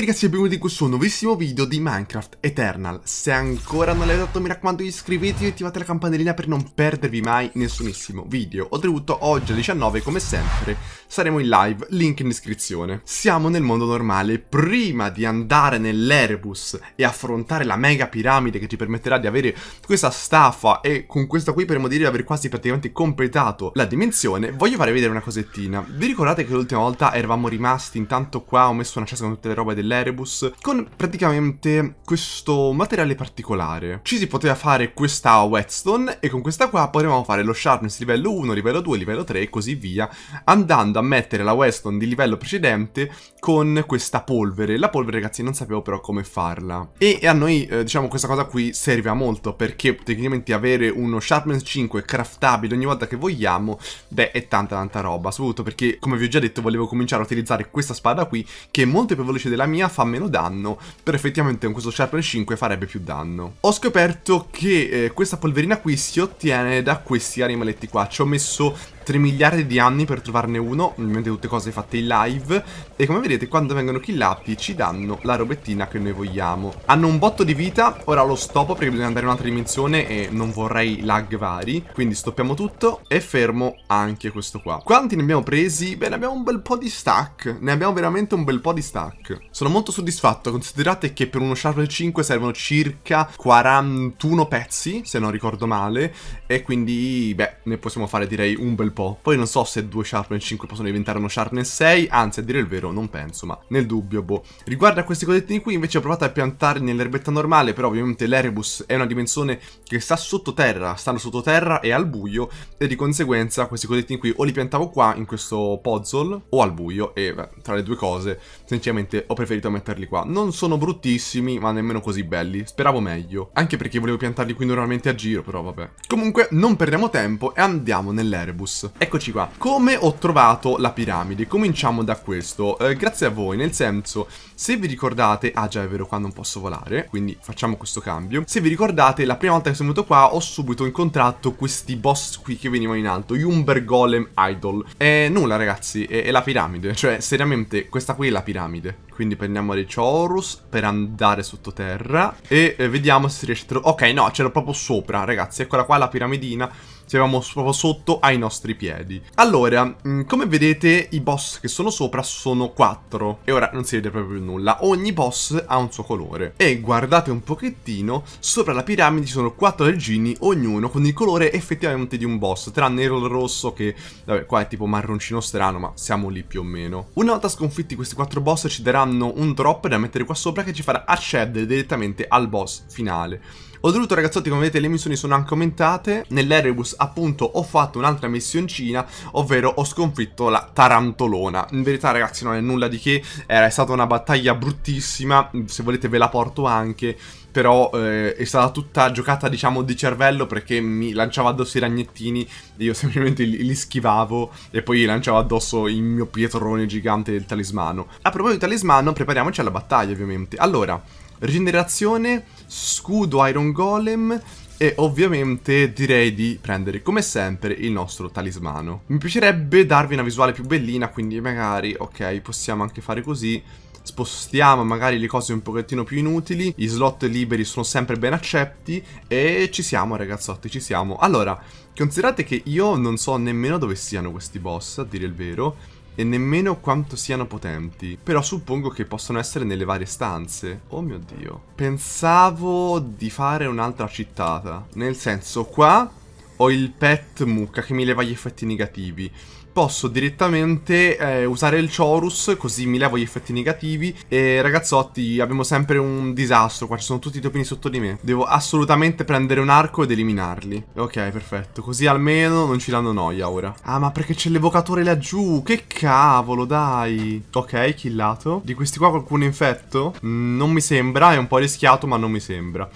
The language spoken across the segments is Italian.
tutti ragazzi e benvenuti in questo nuovissimo video di Minecraft Eternal Se ancora non l'avete fatto mi raccomando iscrivetevi e attivate la campanellina per non perdervi mai nessunissimo video Oltretutto oggi alle 19 come sempre saremo in live, link in descrizione Siamo nel mondo normale, prima di andare nell'Erebus e affrontare la mega piramide che ci permetterà di avere questa staffa E con questa qui potremmo dire di aver quasi praticamente completato la dimensione Voglio farvi vedere una cosettina Vi ricordate che l'ultima volta eravamo rimasti intanto qua ho messo una cesta con tutte le robe del dell'Erebus, con praticamente questo materiale particolare. Ci si poteva fare questa whetstone e con questa qua potevamo fare lo sharpness livello 1, livello 2, livello 3 e così via, andando a mettere la whetstone di livello precedente con questa polvere. La polvere, ragazzi, non sapevo però come farla. E a noi, eh, diciamo, questa cosa qui serve a molto perché tecnicamente avere uno sharpness 5 craftabile ogni volta che vogliamo, beh, è tanta tanta roba, soprattutto perché, come vi ho già detto, volevo cominciare a utilizzare questa spada qui, che è molto più veloce della mia mia fa meno danno, però effettivamente con questo Sharpen 5 farebbe più danno. Ho scoperto che eh, questa polverina qui si ottiene da questi animaletti qua, ci ho messo 3 miliardi di anni per trovarne uno, ovviamente tutte cose fatte in live, e come vedete quando vengono killati ci danno la robettina che noi vogliamo. Hanno un botto di vita, ora lo stoppo perché bisogna andare in un'altra dimensione e non vorrei lag vari, quindi stoppiamo tutto e fermo anche questo qua. Quanti ne abbiamo presi? Beh, ne abbiamo un bel po' di stack, ne abbiamo veramente un bel po' di stack. Sono molto soddisfatto, considerate che per uno Sharvel 5 servono circa 41 pezzi, se non ricordo male, e quindi, beh, ne possiamo fare direi un bel bel po'. Poi non so se due Sharpness 5 possono diventare uno Sharpness 6, anzi a dire il vero non penso, ma nel dubbio, boh. Riguardo a questi cosettini qui invece ho provato a piantarli nell'erbetta normale, però ovviamente l'Erebus è una dimensione che sta sottoterra, stanno sottoterra e al buio, e di conseguenza questi cosettini qui o li piantavo qua in questo puzzle o al buio, e beh, tra le due cose sinceramente ho preferito metterli qua. Non sono bruttissimi, ma nemmeno così belli, speravo meglio, anche perché volevo piantarli qui normalmente a giro, però vabbè. Comunque non perdiamo tempo e andiamo nell'Erebus. Eccoci qua. Come ho trovato la piramide? Cominciamo da questo. Eh, grazie a voi, nel senso, se vi ricordate... Ah già, è vero, qua non posso volare, quindi facciamo questo cambio. Se vi ricordate, la prima volta che sono venuto qua ho subito incontrato questi boss qui che venivano in alto. Umber Golem Idol. E nulla, ragazzi, è, è la piramide. Cioè, seriamente, questa qui è la piramide. Quindi prendiamo le Chorus per andare sottoterra e eh, vediamo se riesce a Ok, no, ce l'ho proprio sopra, ragazzi. Eccola qua la piramidina siamo proprio sotto ai nostri piedi. Allora, mm, come vedete i boss che sono sopra sono quattro. e ora non si vede proprio nulla. Ogni boss ha un suo colore e guardate un pochettino, sopra la piramide ci sono quattro leggini, ognuno con il colore effettivamente di un boss, tranne il rosso che, vabbè, qua è tipo marroncino strano, ma siamo lì più o meno. Una volta sconfitti questi quattro boss ci daranno un drop da mettere qua sopra che ci farà accedere direttamente al boss finale. Oltretutto ragazzotti come vedete le missioni sono anche aumentate Nell'Erebus appunto ho fatto un'altra missioncina Ovvero ho sconfitto la Tarantolona In verità ragazzi non è nulla di che Era stata una battaglia bruttissima Se volete ve la porto anche però eh, è stata tutta giocata diciamo di cervello perché mi lanciava addosso i ragnettini e io semplicemente li, li schivavo e poi lanciavo addosso il mio pietrone gigante del talismano. A proposito di talismano prepariamoci alla battaglia ovviamente. Allora, rigenerazione, scudo Iron Golem e ovviamente direi di prendere come sempre il nostro talismano. Mi piacerebbe darvi una visuale più bellina, quindi magari, ok, possiamo anche fare così spostiamo magari le cose un pochettino più inutili, i slot liberi sono sempre ben accetti e ci siamo ragazzotti, ci siamo. Allora, considerate che io non so nemmeno dove siano questi boss, a dire il vero, e nemmeno quanto siano potenti. Però suppongo che possono essere nelle varie stanze. Oh mio Dio. Pensavo di fare un'altra cittata. Nel senso, qua ho il pet mucca che mi leva gli effetti negativi posso direttamente eh, usare il Chorus, così mi levo gli effetti negativi. E ragazzotti, abbiamo sempre un disastro, qua ci sono tutti i topini sotto di me. Devo assolutamente prendere un arco ed eliminarli. Ok, perfetto, così almeno non ci danno noia ora. Ah, ma perché c'è l'evocatore laggiù? Che cavolo, dai. Ok, killato. Di questi qua qualcuno è infetto? Mm, non mi sembra, è un po' rischiato, ma non mi sembra.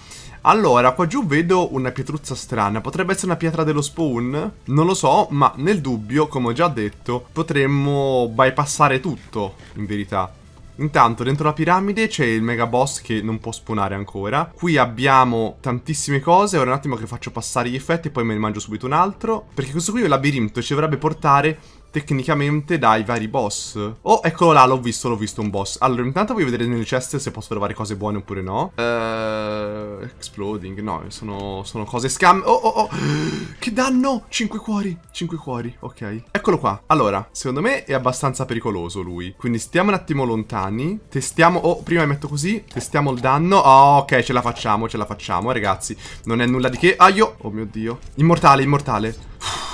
Allora, qua giù vedo una pietruzza strana. Potrebbe essere una pietra dello spawn? Non lo so, ma nel dubbio, come ho già detto, potremmo bypassare tutto, in verità. Intanto dentro la piramide c'è il mega boss che non può spawnare ancora Qui abbiamo tantissime cose Ora un attimo che faccio passare gli effetti e poi me ne mangio subito un altro Perché questo qui è un labirinto e ci dovrebbe portare tecnicamente dai vari boss. Oh, eccolo là, l'ho visto, l'ho visto un boss. Allora, intanto voglio vedere nelle chest se posso trovare cose buone oppure no. Uh, exploding, no, sono, sono cose scam. Oh, oh, oh, che danno! Cinque cuori, cinque cuori, ok. Eccolo qua. Allora, secondo me è abbastanza pericoloso lui. Quindi stiamo un attimo lontani. Testiamo, oh, prima mi metto così, testiamo il danno. Oh, ok, ce la facciamo, ce la facciamo, ragazzi. Non è nulla di che. Aio, oh mio Dio. Immortale, immortale. Uff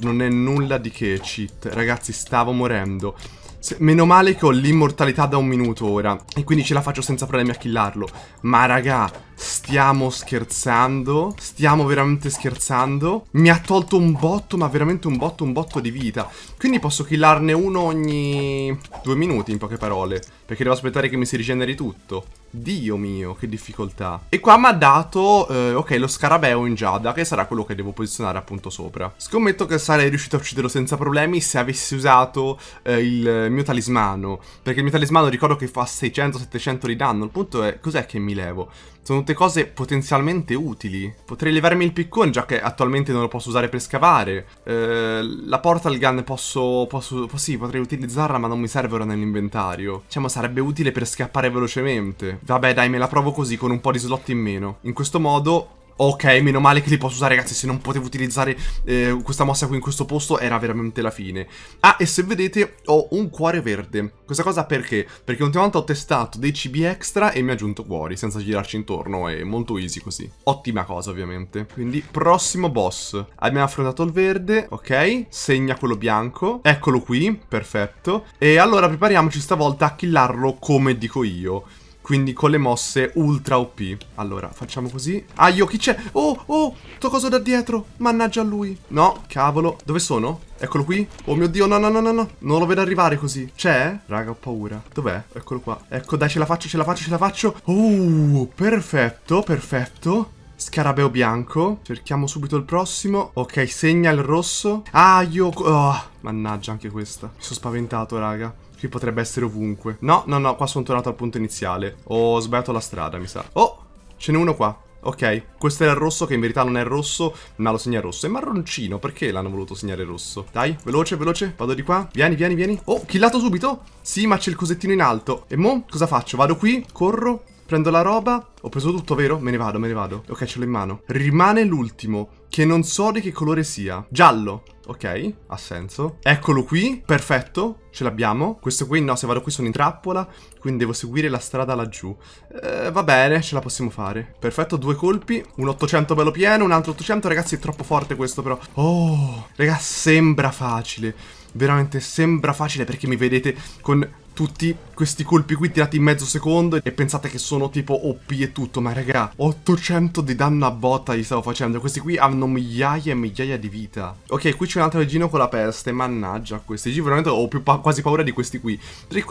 non è nulla di che cheat. Ragazzi, stavo morendo. Se, meno male che ho l'immortalità da un minuto ora. E quindi ce la faccio senza problemi a killarlo. Ma raga, Stiamo scherzando Stiamo veramente scherzando Mi ha tolto un botto ma veramente un botto un botto di vita Quindi posso killarne uno ogni due minuti in poche parole Perché devo aspettare che mi si rigeneri tutto Dio mio che difficoltà E qua mi ha dato eh, ok lo scarabeo in giada che sarà quello che devo posizionare appunto sopra Scommetto che sarei riuscito a ucciderlo senza problemi se avessi usato eh, il mio talismano Perché il mio talismano ricordo che fa 600-700 di danno Il punto è cos'è che mi levo sono tutte cose potenzialmente utili. Potrei levarmi il piccone, già che attualmente non lo posso usare per scavare. Eh, la portal gun posso, posso, Sì, potrei utilizzarla, ma non mi serve ora nell'inventario. Diciamo, sarebbe utile per scappare velocemente. Vabbè, dai, me la provo così, con un po' di slot in meno. In questo modo Ok, meno male che li posso usare, ragazzi, se non potevo utilizzare eh, questa mossa qui in questo posto era veramente la fine. Ah, e se vedete ho un cuore verde. Questa cosa perché? Perché l'ultima volta ho testato dei cibi extra e mi ha aggiunto cuori, senza girarci intorno, è molto easy così. Ottima cosa, ovviamente. Quindi, prossimo boss. Abbiamo affrontato il verde, ok, segna quello bianco. Eccolo qui, perfetto. E allora prepariamoci stavolta a killarlo come dico io. Quindi con le mosse ultra OP. Allora, facciamo così. Aio, ah, chi c'è? Oh, oh, sto coso da dietro. Mannaggia a lui. No, cavolo. Dove sono? Eccolo qui. Oh mio Dio, no, no, no, no, no. Non lo vedo arrivare così. C'è? Raga, ho paura. Dov'è? Eccolo qua. Ecco, dai, ce la faccio, ce la faccio, ce la faccio. Oh, perfetto, perfetto. Scarabeo bianco. Cerchiamo subito il prossimo. Ok, segna il rosso. Ah, io... Oh, mannaggia anche questa. Mi sono spaventato, raga che potrebbe essere ovunque. No, no, no, qua sono tornato al punto iniziale. Ho sbagliato la strada, mi sa. Oh, ce n'è uno qua. Ok, questo era il rosso che in verità non è rosso, ma lo segna rosso. È marroncino, perché l'hanno voluto segnare rosso? Dai, veloce, veloce, vado di qua. Vieni, vieni, vieni. Oh, killato subito? Sì, ma c'è il cosettino in alto. E mo, cosa faccio? Vado qui, corro, Prendo la roba. Ho preso tutto, vero? Me ne vado, me ne vado. Ok, ce l'ho in mano. Rimane l'ultimo, che non so di che colore sia. Giallo. Ok, ha senso. Eccolo qui, perfetto, ce l'abbiamo. Questo qui, no, se vado qui sono in trappola, quindi devo seguire la strada laggiù. Eh, va bene, ce la possiamo fare. Perfetto, due colpi, un 800 bello pieno, un altro 800. Ragazzi, è troppo forte questo però. Oh, ragazzi, sembra facile. Veramente sembra facile perché mi vedete con tutti questi colpi qui tirati in mezzo secondo e pensate che sono tipo OP e tutto, ma raga, 800 di danno a botta gli stavo facendo, questi qui hanno migliaia e migliaia di vita. Ok, qui c'è un altro regino con la peste, mannaggia questi G, veramente ho pa quasi paura di questi qui.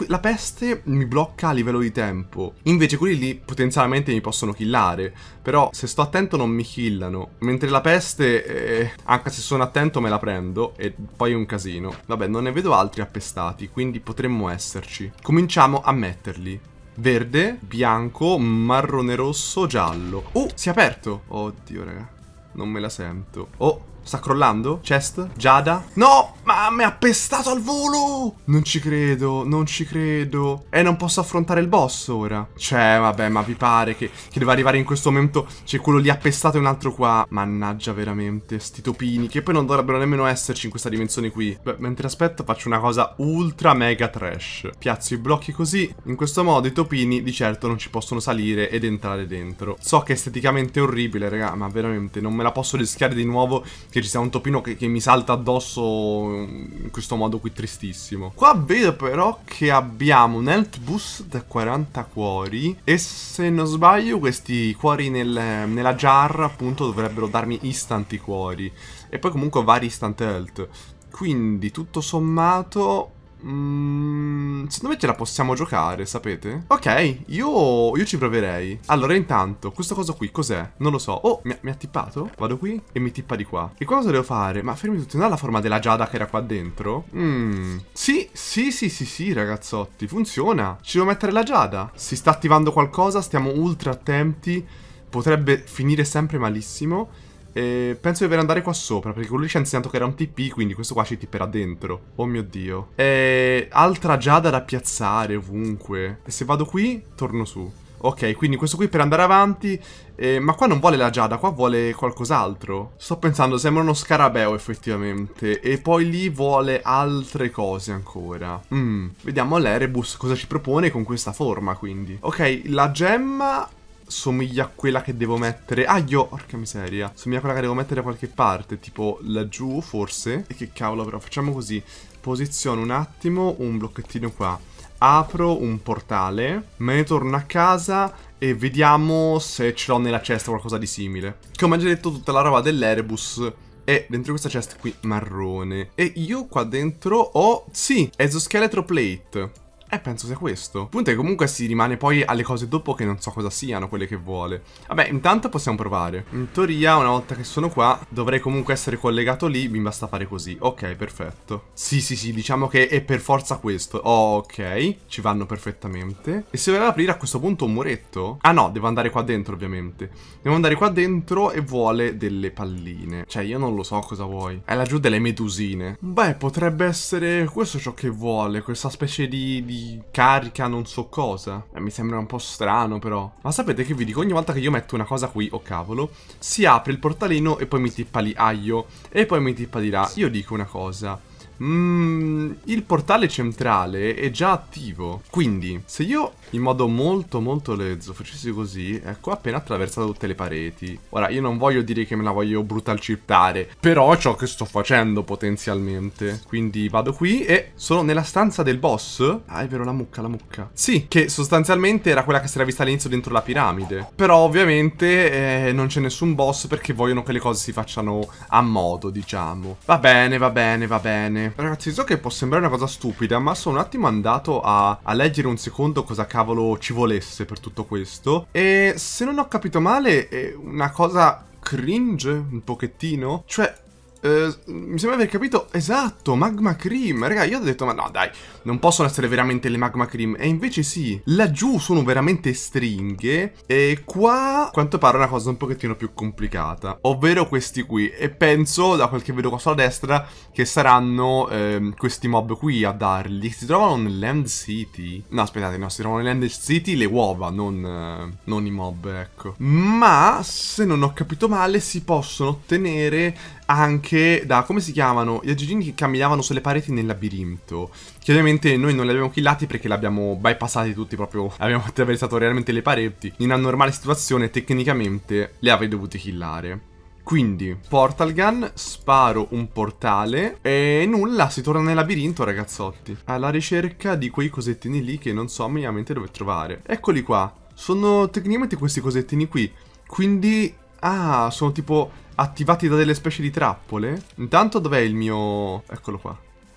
La peste mi blocca a livello di tempo, invece quelli lì potenzialmente mi possono killare, però se sto attento non mi killano, mentre la peste, eh, anche se sono attento me la prendo e poi è un casino. Vabbè, non ne vedo altri appestati, quindi potremmo esserci colorci. Cominciamo a metterli. Verde, bianco, marrone rosso, giallo. Oh, si è aperto. Oddio, raga. Non me la sento. Oh, Sta crollando? Chest? Giada? No! Ma mi ha pestato al volo! Non ci credo, non ci credo. E non posso affrontare il boss ora. Cioè, vabbè, ma vi pare che, che deve arrivare in questo momento... C'è cioè, quello lì appestato e un altro qua. Mannaggia, veramente. Sti topini, che poi non dovrebbero nemmeno esserci in questa dimensione qui. Beh, mentre aspetto faccio una cosa ultra mega trash. Piazzo i blocchi così. In questo modo i topini di certo non ci possono salire ed entrare dentro. So che è esteticamente orribile, raga, ma veramente non me la posso rischiare di nuovo che ci sia un topino che, che, mi salta addosso in questo modo qui tristissimo. Qua vedo però che abbiamo un health boost da 40 cuori e se non sbaglio questi cuori nel, nella jar appunto dovrebbero darmi istanti cuori e poi comunque vari instant health. Quindi tutto sommato Mm, secondo me ce la possiamo giocare, sapete? Ok, io, io ci proverei. Allora, intanto, questa cosa qui cos'è? Non lo so. Oh, mi, mi ha tippato? Vado qui e mi tippa di qua. Che cosa devo fare? Ma fermi tutti, non ha la forma della giada che era qua dentro? Mmm. Sì, sì, sì, sì, sì, ragazzotti, funziona. Ci devo mettere la giada. Si sta attivando qualcosa, stiamo ultra attenti. Potrebbe finire sempre malissimo. E penso di dover andare qua sopra, perché quello lì ci ha insegnato che era un TP, quindi questo qua ci tipperà dentro. Oh mio Dio. Eh, altra giada da piazzare ovunque. E se vado qui, torno su. Ok, quindi questo qui per andare avanti eh, ma qua non vuole la giada, qua vuole qualcos'altro. Sto pensando, sembra uno scarabeo effettivamente. E poi lì vuole altre cose ancora. Mm. Vediamo l'Erebus cosa ci propone con questa forma, quindi. Ok, la gemma somiglia a quella che devo mettere. Ah, io, porca miseria. Somiglia a quella che devo mettere da qualche parte, tipo laggiù forse. E che cavolo però, facciamo così. Posiziono un attimo un blocchettino qua. Apro un portale, me ne torno a casa e vediamo se ce l'ho nella cesta qualcosa di simile. Come già detto, tutta la roba dell'Erebus è dentro questa cesta qui marrone. E io qua dentro ho, sì, esoscheletro plate. E eh, penso sia questo. Il punto è che comunque si rimane poi alle cose dopo che non so cosa siano quelle che vuole. Vabbè, intanto possiamo provare. In teoria, una volta che sono qua, dovrei comunque essere collegato lì, mi basta fare così. Ok, perfetto. Sì, sì, sì, diciamo che è per forza questo. Oh, ok, ci vanno perfettamente. E se voleva aprire a questo punto un muretto? Ah no, devo andare qua dentro, ovviamente. Devo andare qua dentro e vuole delle palline. Cioè, io non lo so cosa vuoi. È laggiù delle medusine. Beh, potrebbe essere questo ciò che vuole, questa specie di, di carica non so cosa. Eh, mi sembra un po' strano però. Ma sapete che vi dico? Ogni volta che io metto una cosa qui, oh cavolo, si apre il portalino e poi mi tippa lì, aio, e poi mi tippa di là. Io dico una cosa. Mm, il portale centrale è già attivo, quindi se io in modo molto molto lezzo facessi così, ecco appena attraversato tutte le pareti. Ora io non voglio dire che me la voglio brutal chiptare, però ciò che sto facendo potenzialmente. Quindi vado qui e sono nella stanza del boss. Ah è vero la mucca, la mucca. Sì, che sostanzialmente era quella che si era vista all'inizio dentro la piramide. Però ovviamente eh, non c'è nessun boss perché vogliono che le cose si facciano a modo, diciamo. Va bene, va bene, va bene. Ragazzi, so che può sembrare una cosa stupida, ma sono un attimo andato a, a leggere un secondo cosa cavolo ci volesse per tutto questo. E se non ho capito male, è una cosa cringe un pochettino. Cioè, eh, mi sembra aver capito, esatto, magma cream. Raga, io ho detto, ma no dai, non possono essere veramente le magma cream. E invece sì, laggiù sono veramente stringhe. E qua, a quanto pare, è una cosa un pochettino più complicata. Ovvero questi qui. E penso, da quel che vedo qua sulla destra, che saranno ehm, questi mob qui a dargli. Si trovano nell'End City. No, aspettate, no, si trovano nell'End City le uova, non, eh, non i mob, ecco. Ma, se non ho capito male, si possono ottenere anche da, come si chiamano, gli aggeggini che camminavano sulle pareti nel labirinto, che ovviamente noi non li abbiamo killati perché li abbiamo bypassati tutti, proprio abbiamo attraversato realmente le pareti, in una normale situazione tecnicamente le avrei dovute killare. Quindi, portal gun, sparo un portale e nulla, si torna nel labirinto ragazzotti. Alla ricerca di quei cosettini lì che non so minimamente dove trovare. Eccoli qua, sono tecnicamente questi cosettini qui. Quindi Ah, sono tipo attivati da delle specie di trappole. Intanto dov'è il mio... Eccolo qua.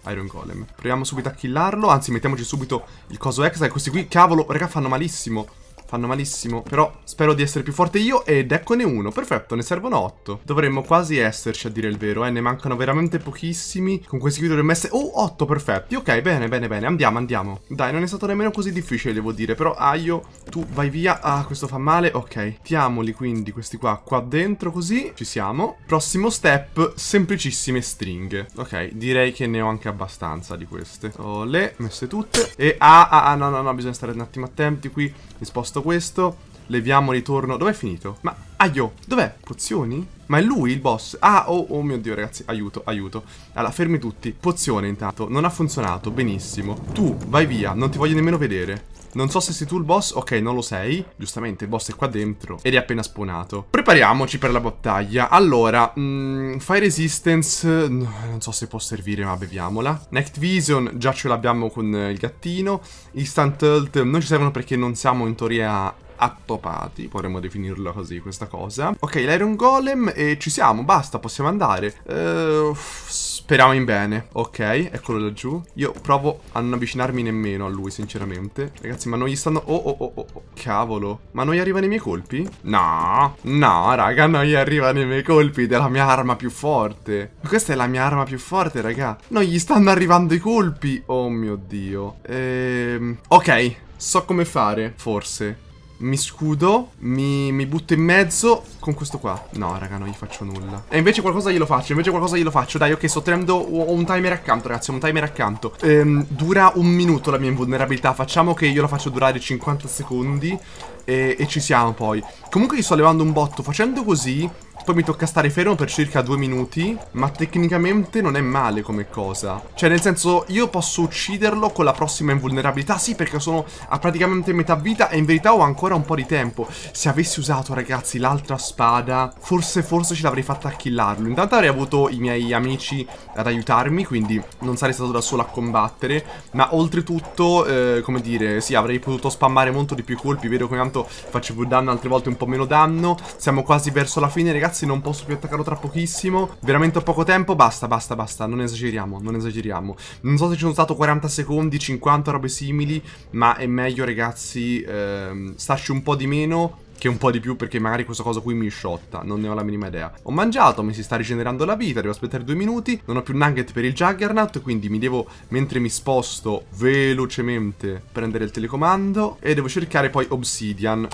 Iron Golem. Proviamo subito a killarlo. Anzi, mettiamoci subito il coso extra. E questi qui, cavolo, raga, fanno malissimo fanno malissimo. Però spero di essere più forte io ed eccone uno. Perfetto, ne servono otto. Dovremmo quasi esserci a dire il vero, eh. Ne mancano veramente pochissimi. Con questi qui dovremmo essere... Oh, otto, perfetti. Ok, bene, bene, bene. Andiamo, andiamo. Dai, non è stato nemmeno così difficile, devo dire. Però, Aio, tu vai via. Ah, questo fa male. Ok. Tiamoli quindi questi qua qua dentro così. Ci siamo. Prossimo step, semplicissime stringhe. Ok, direi che ne ho anche abbastanza di queste. Ho le messe tutte. E ah, ah, ah, no, no, no, bisogna stare un attimo attenti qui. Mi sposto posto questo. Leviamo ritorno. Dov'è finito? Ma, aio, dov'è? Pozioni? Ma è lui il boss? Ah, oh, oh mio Dio, ragazzi, aiuto, aiuto. Allora, fermi tutti. Pozione, intanto. Non ha funzionato, benissimo. Tu, vai via, non ti voglio nemmeno vedere. Non so se sei tu il boss. Ok, non lo sei. Giustamente, il boss è qua dentro ed è appena spawnato. Prepariamoci per la battaglia. Allora, mh, mm, Fire Resistance... No, non so se può servire, ma beviamola. Night Vision, già ce l'abbiamo con il gattino. Instant ult, non ci servono perché non siamo in teoria attopati, potremmo definirla così questa cosa. Ok, l'Iron Golem e ci siamo, basta, possiamo andare. Uh, speriamo in bene. Ok, eccolo laggiù. Io provo a non avvicinarmi nemmeno a lui, sinceramente. Ragazzi, ma non gli stanno... Oh, oh, oh, oh, oh. cavolo. Ma non gli arrivano i miei colpi? No, no, raga, non gli arrivano i miei colpi della mia arma più forte. Questa è la mia arma più forte, raga. Non gli stanno arrivando i colpi. Oh mio Dio. Ehm... Ok, so come fare, forse mi scudo, mi, mi, butto in mezzo con questo qua. No, raga, non gli faccio nulla. E invece qualcosa glielo faccio, invece qualcosa glielo faccio. Dai, ok, sto tenendo... Ho un timer accanto, ragazzi, ho un timer accanto. Ehm, dura un minuto la mia invulnerabilità. Facciamo che io la faccio durare 50 secondi. E, e, ci siamo poi. Comunque gli sto levando un botto. Facendo così poi mi tocca stare fermo per circa due minuti, ma tecnicamente non è male come cosa. Cioè, nel senso, io posso ucciderlo con la prossima invulnerabilità, sì, perché sono a praticamente metà vita e in verità ho ancora un po' di tempo. Se avessi usato, ragazzi, l'altra spada, forse, forse ce l'avrei fatta a killarlo. Intanto avrei avuto i miei amici ad aiutarmi, quindi non sarei stato da solo a combattere, ma oltretutto, eh, come dire, sì, avrei potuto spammare molto di più colpi, vedo che tanto facevo danno, altre volte un po' meno danno. Siamo quasi verso la fine, ragazzi ragazzi non posso più attaccarlo tra pochissimo Veramente ho poco tempo, basta, basta, basta Non esageriamo, non esageriamo Non so se ci sono stato 40 secondi, 50 robe simili Ma è meglio ragazzi ehm, Starci un po' di meno che un po' di più perché magari questa cosa qui mi sciotta, non ne ho la minima idea. Ho mangiato, mi si sta rigenerando la vita, devo aspettare due minuti, non ho più nugget per il Juggernaut, quindi mi devo, mentre mi sposto velocemente, prendere il telecomando e devo cercare poi Obsidian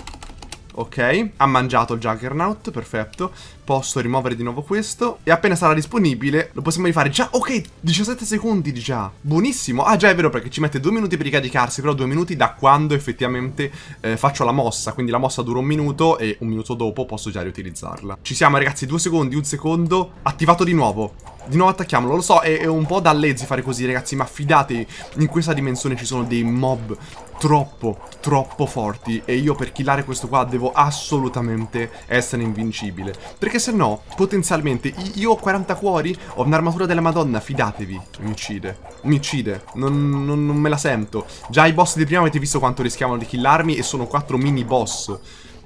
ok? Ha mangiato il Juggernaut, perfetto. Posso rimuovere di nuovo questo. E appena sarà disponibile, lo possiamo rifare già. Ok, 17 secondi già. Buonissimo. Ah, già è vero perché ci mette due minuti per ricaricarsi, però due minuti da quando effettivamente eh, faccio la mossa. Quindi la mossa dura un minuto e un minuto dopo posso già riutilizzarla. Ci siamo ragazzi, due secondi, un secondo. Attivato di nuovo. Di nuovo attacchiamolo, lo so, è, è un po' da lezzi fare così ragazzi, ma fidatevi, in questa dimensione ci sono dei mob troppo, troppo forti e io per killare questo qua devo assolutamente essere invincibile. Perché se no, potenzialmente, io ho 40 cuori, ho un'armatura della madonna, fidatevi, mi uccide. Mi uccide, non, non, non me la sento. Già i boss di prima avete visto quanto rischiavano di killarmi e sono 4 mini boss.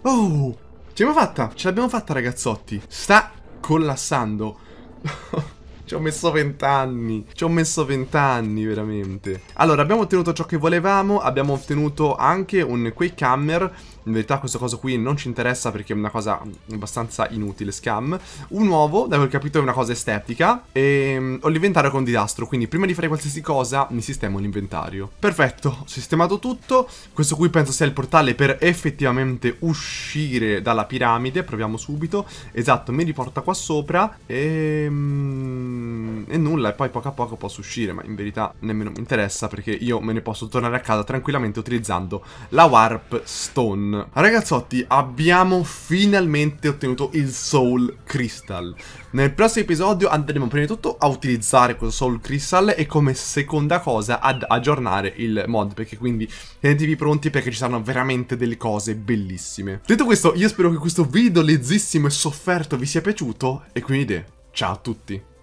Oh, ce l'abbiamo fatta, ce l'abbiamo fatta ragazzotti. Sta collassando. Oh. Ci ho messo vent'anni. Ci ho messo vent'anni, veramente. Allora, abbiamo ottenuto ciò che volevamo. Abbiamo ottenuto anche un quick Hammer in verità questa cosa qui non ci interessa perché è una cosa abbastanza inutile, scam. Un uovo, da quel capito è una cosa estetica, e ehm, ho l'inventario con disastro, quindi prima di fare qualsiasi cosa mi sistemo l'inventario. Perfetto, ho sistemato tutto, questo qui penso sia il portale per effettivamente uscire dalla piramide, proviamo subito. Esatto, mi riporta qua sopra, e... Ehm, e nulla e poi poco a poco posso uscire, ma in verità nemmeno mi interessa perché io me ne posso tornare a casa tranquillamente utilizzando la Warp Stone. Ragazzotti, abbiamo finalmente ottenuto il Soul Crystal. Nel prossimo episodio andremo prima di tutto a utilizzare questo Soul Crystal e come seconda cosa ad aggiornare il mod, perché quindi tenetevi pronti perché ci saranno veramente delle cose bellissime. Detto questo, io spero che questo video lezzissimo e sofferto vi sia piaciuto e quindi ciao a tutti.